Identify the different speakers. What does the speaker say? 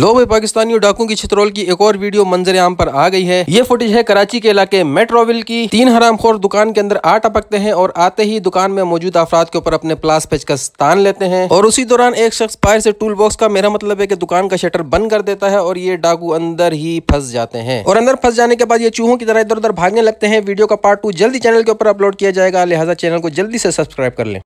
Speaker 1: लो भाई पाकिस्तानियों डाकू की छित्रोल की एक और वीडियो मंजर आम पर आ गई है ये फुटेज है कराची के इलाके मेट्रोविल की तीन हरामखोर दुकान के अंदर आ टपकते हैं और आते ही दुकान में मौजूद अफराद के ऊपर अपने प्लास का स्थान लेते हैं और उसी दौरान एक शख्स फायर से टूल बॉक्स का मेरा मतलब है की दुकान का शटर बंद कर देता है और ये डाकू अंदर ही फंस जाते हैं और अंदर फंस जाने के बाद ये चूहों की तरह इधर उधर भागने लगते हैं वीडियो का पार्ट टू जल्दी चैनल के ऊपर अपलोड किया जाएगा लिहाजा चैनल को जल्दी से सब्सक्राइब कर लें